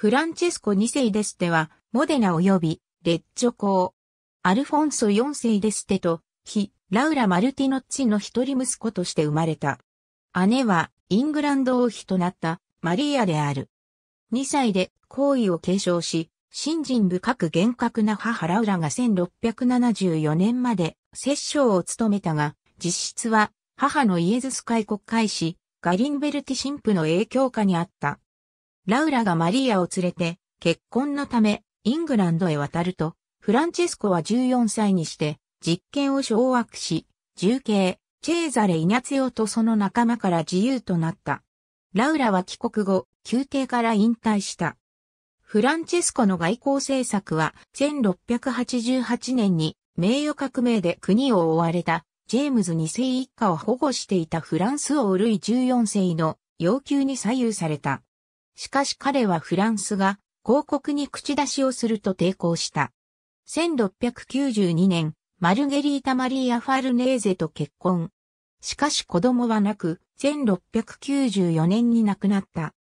フランチェスコ2世デステは、モデナ及び、レッチョ公。アルフォンソ4世デステと、非、ラウラ・マルティノッチの一人息子として生まれた。姉は、イングランド王妃となった、マリーアである。2歳で、皇位を継承し、新人深く厳格な母ラウラが1674年まで、摂政を務めたが、実質は、母のイエズス会国会士、ガリンベルティ神父の影響下にあった。ラウラがマリアを連れて、結婚のため、イングランドへ渡ると、フランチェスコは14歳にして、実権を掌握し、重刑、チェーザレ・イニャツヨとその仲間から自由となった。ラウラは帰国後、宮廷から引退した。フランチェスコの外交政策は、1688年に名誉革命で国を追われた、ジェームズ2世一家を保護していたフランス王ルイ14世の要求に左右された。しかし彼はフランスが広告に口出しをすると抵抗した。1692年、マルゲリータ・マリーア・ファルネーゼと結婚。しかし子供はなく、1694年に亡くなった。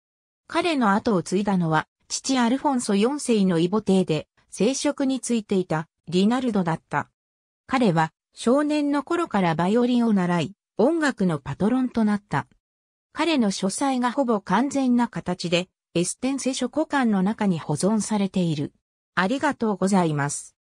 彼の後を継いだのは、父アルフォンソ4世の異母帝で、生殖についていた、リナルドだった。彼は、少年の頃からバイオリンを習い、音楽のパトロンとなった。彼の書斎がほぼ完全な形で、エステンセ書庫館の中に保存されている。ありがとうございます。